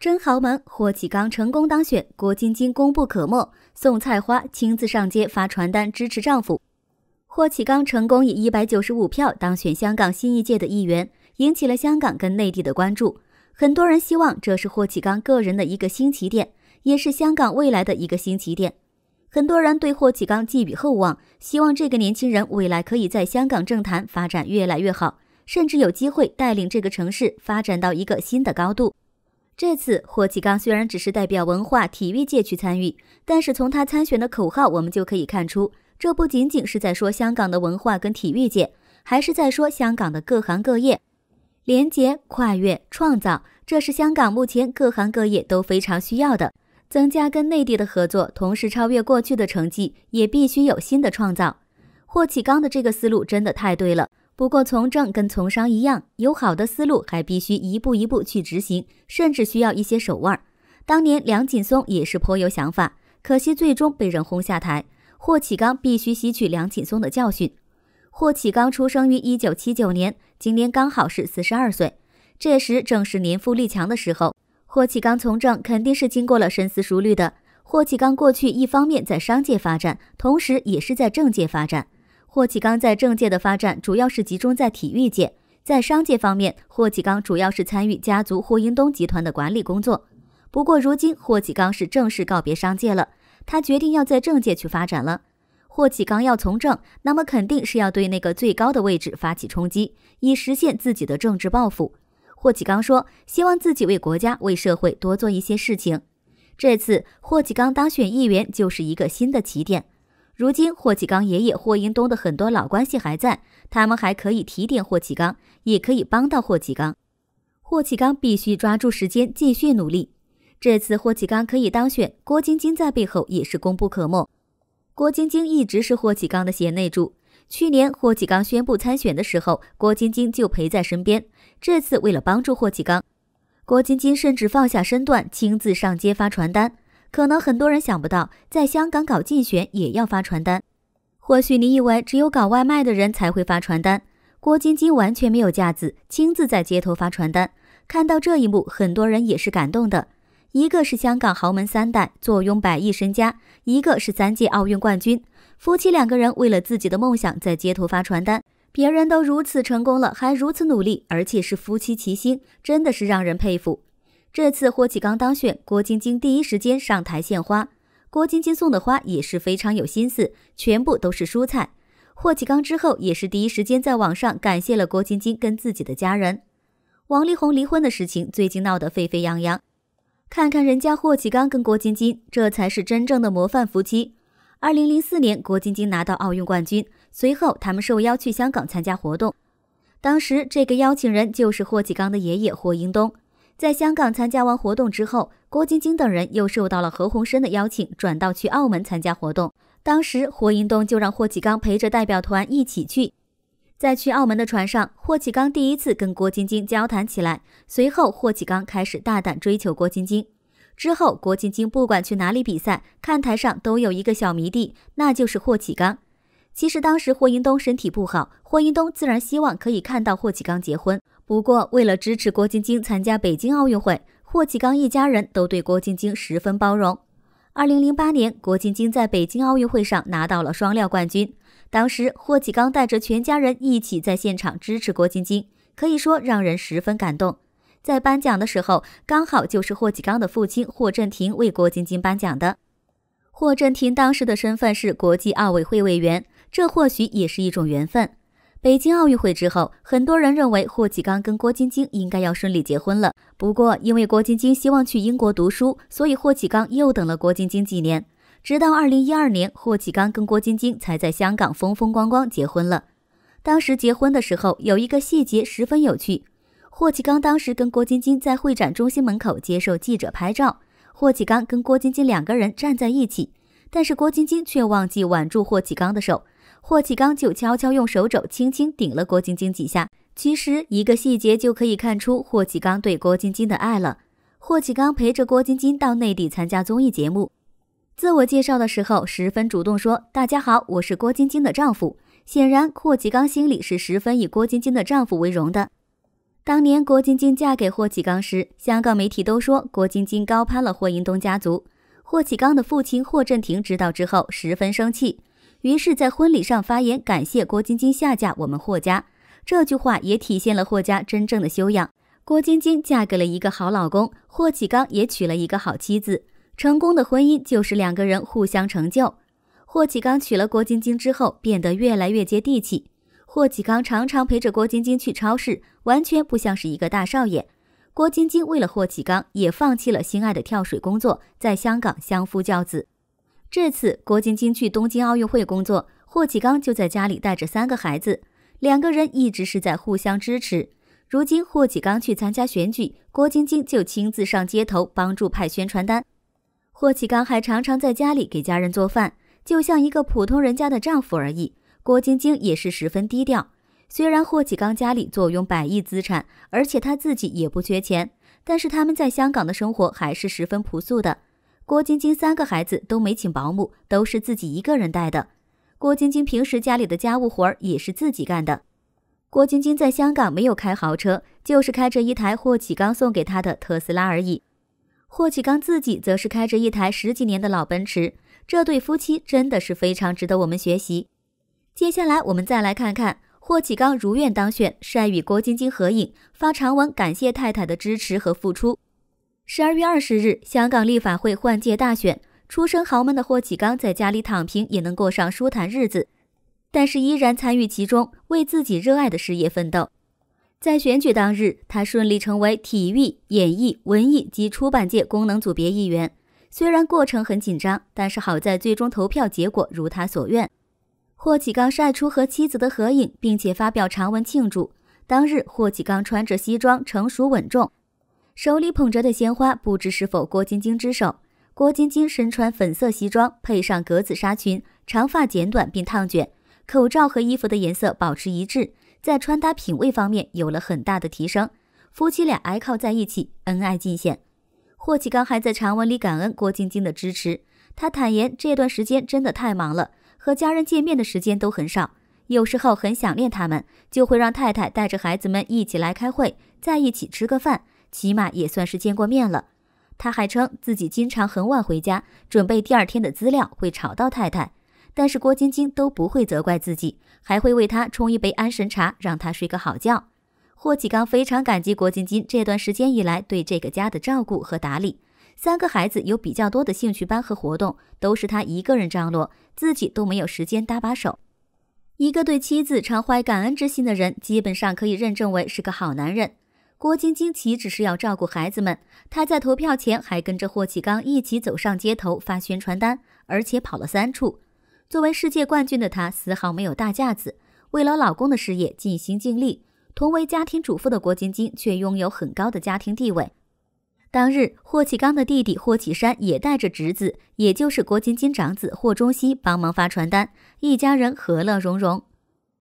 真豪门霍启刚成功当选，郭晶晶功不可没。宋菜花亲自上街发传单支持丈夫。霍启刚成功以一百九十五票当选香港新一届的议员，引起了香港跟内地的关注。很多人希望这是霍启刚个人的一个新起点，也是香港未来的一个新起点。很多人对霍启刚寄予厚望，希望这个年轻人未来可以在香港政坛发展越来越好，甚至有机会带领这个城市发展到一个新的高度。这次霍启刚虽然只是代表文化体育界去参与，但是从他参选的口号，我们就可以看出，这不仅仅是在说香港的文化跟体育界，还是在说香港的各行各业。廉洁、跨越、创造，这是香港目前各行各业都非常需要的。增加跟内地的合作，同时超越过去的成绩，也必须有新的创造。霍启刚的这个思路真的太对了。不过从政跟从商一样，有好的思路还必须一步一步去执行，甚至需要一些手腕。当年梁锦松也是颇有想法，可惜最终被人轰下台。霍启刚必须吸取梁锦松的教训。霍启刚出生于一九七九年，今年刚好是四十二岁，这时正是年富力强的时候。霍启刚从政肯定是经过了深思熟虑的。霍启刚过去一方面在商界发展，同时也是在政界发展。霍启刚在政界的发展主要是集中在体育界，在商界方面，霍启刚主要是参与家族霍英东集团的管理工作。不过，如今霍启刚是正式告别商界了，他决定要在政界去发展了。霍启刚要从政，那么肯定是要对那个最高的位置发起冲击，以实现自己的政治抱负。霍启刚说：“希望自己为国家、为社会多做一些事情。这次霍启刚当选议员就是一个新的起点。如今霍启刚爷爷霍英东的很多老关系还在，他们还可以提点霍启刚，也可以帮到霍启刚。霍启刚必须抓住时间，继续努力。这次霍启刚可以当选，郭晶晶在背后也是功不可没。郭晶晶一直是霍启刚的贤内助。去年霍启刚宣布参选的时候，郭晶晶就陪在身边。”这次为了帮助霍启刚，郭晶晶甚至放下身段，亲自上街发传单。可能很多人想不到，在香港搞竞选也要发传单。或许你以为只有搞外卖的人才会发传单，郭晶晶完全没有架子，亲自在街头发传单。看到这一幕，很多人也是感动的。一个是香港豪门三代，坐拥百亿身家；一个是三届奥运冠军，夫妻两个人为了自己的梦想，在街头发传单。别人都如此成功了，还如此努力，而且是夫妻齐心，真的是让人佩服。这次霍启刚当选，郭晶晶第一时间上台献花。郭晶晶送的花也是非常有心思，全部都是蔬菜。霍启刚之后也是第一时间在网上感谢了郭晶晶跟自己的家人。王力宏离婚的事情最近闹得沸沸扬扬，看看人家霍启刚跟郭晶晶，这才是真正的模范夫妻。二零零四年，郭晶晶拿到奥运冠军。随后，他们受邀去香港参加活动。当时，这个邀请人就是霍启刚的爷爷霍英东。在香港参加完活动之后，郭晶晶等人又受到了何鸿燊的邀请，转到去澳门参加活动。当时，霍英东就让霍启刚陪着代表团一起去。在去澳门的船上，霍启刚第一次跟郭晶晶交谈起来。随后，霍启刚开始大胆追求郭晶晶。之后，郭晶晶不管去哪里比赛，看台上都有一个小迷弟，那就是霍启刚。其实当时霍英东身体不好，霍英东自然希望可以看到霍启刚结婚。不过，为了支持郭晶晶参加北京奥运会，霍启刚一家人都对郭晶晶十分包容。二零零八年，郭晶晶在北京奥运会上拿到了双料冠军，当时霍启刚带着全家人一起在现场支持郭晶晶，可以说让人十分感动。在颁奖的时候，刚好就是霍启刚的父亲霍震霆为郭晶晶颁奖的。霍震霆当时的身份是国际奥委会委员，这或许也是一种缘分。北京奥运会之后，很多人认为霍启刚跟郭晶晶应该要顺利结婚了。不过，因为郭晶晶希望去英国读书，所以霍启刚又等了郭晶晶几年，直到二零一二年，霍启刚跟郭晶晶才在香港风风光光结婚了。当时结婚的时候，有一个细节十分有趣。霍启刚当时跟郭晶晶在会展中心门口接受记者拍照，霍启刚跟郭晶晶两个人站在一起，但是郭晶晶却忘记挽住霍启刚的手，霍启刚就悄悄用手肘轻轻顶了郭晶晶几下。其实一个细节就可以看出霍启刚对郭晶晶的爱了。霍启刚陪着郭晶晶到内地参加综艺节目，自我介绍的时候十分主动说：“大家好，我是郭晶晶的丈夫。”显然霍启刚心里是十分以郭晶晶的丈夫为荣的。当年郭晶晶嫁给霍启刚时，香港媒体都说郭晶晶高攀了霍英东家族。霍启刚的父亲霍震霆知道之后十分生气，于是，在婚礼上发言感谢郭晶晶下嫁我们霍家。这句话也体现了霍家真正的修养。郭晶晶嫁给了一个好老公，霍启刚也娶了一个好妻子。成功的婚姻就是两个人互相成就。霍启刚娶了郭晶晶之后，变得越来越接地气。霍启刚常常陪着郭晶晶去超市，完全不像是一个大少爷。郭晶晶为了霍启刚，也放弃了心爱的跳水工作，在香港相夫教子。这次郭晶晶去东京奥运会工作，霍启刚就在家里带着三个孩子，两个人一直是在互相支持。如今霍启刚去参加选举，郭晶晶就亲自上街头帮助派宣传单。霍启刚还常常在家里给家人做饭，就像一个普通人家的丈夫而已。郭晶晶也是十分低调。虽然霍启刚家里坐拥百亿资产，而且他自己也不缺钱，但是他们在香港的生活还是十分朴素的。郭晶晶三个孩子都没请保姆，都是自己一个人带的。郭晶晶平时家里的家务活儿也是自己干的。郭晶晶在香港没有开豪车，就是开着一台霍启刚送给她的特斯拉而已。霍启刚自己则是开着一台十几年的老奔驰。这对夫妻真的是非常值得我们学习。接下来，我们再来看看霍启刚如愿当选，晒与郭晶晶合影，发长文感谢太太的支持和付出。十二月二十日，香港立法会换届大选，出身豪门的霍启刚在家里躺平也能过上舒坦日子，但是依然参与其中，为自己热爱的事业奋斗。在选举当日，他顺利成为体育、演艺、文艺及出版界功能组别议员。虽然过程很紧张，但是好在最终投票结果如他所愿。霍启刚晒出和妻子的合影，并且发表长文庆祝。当日，霍启刚穿着西装，成熟稳重，手里捧着的鲜花不知是否郭晶晶之手。郭晶晶身穿粉色西装，配上格子纱裙，长发剪短并烫卷，口罩和衣服的颜色保持一致，在穿搭品味方面有了很大的提升。夫妻俩挨靠在一起，恩爱尽显。霍启刚还在长文里感恩郭晶晶的支持，他坦言这段时间真的太忙了。和家人见面的时间都很少，有时候很想念他们，就会让太太带着孩子们一起来开会，在一起吃个饭，起码也算是见过面了。他还称自己经常很晚回家，准备第二天的资料会吵到太太，但是郭晶晶都不会责怪自己，还会为他冲一杯安神茶，让他睡个好觉。霍启刚非常感激郭晶晶这段时间以来对这个家的照顾和打理。三个孩子有比较多的兴趣班和活动，都是他一个人张罗，自己都没有时间搭把手。一个对妻子常怀感恩之心的人，基本上可以认证为是个好男人。郭晶晶岂止是要照顾孩子们，她在投票前还跟着霍启刚一起走上街头发宣传单，而且跑了三处。作为世界冠军的她，丝毫没有大架子，为了老公的事业尽心尽力。同为家庭主妇的郭晶晶，却拥有很高的家庭地位。当日，霍启刚的弟弟霍启山也带着侄子，也就是郭晶晶长子霍中熙帮忙发传单，一家人和乐融融。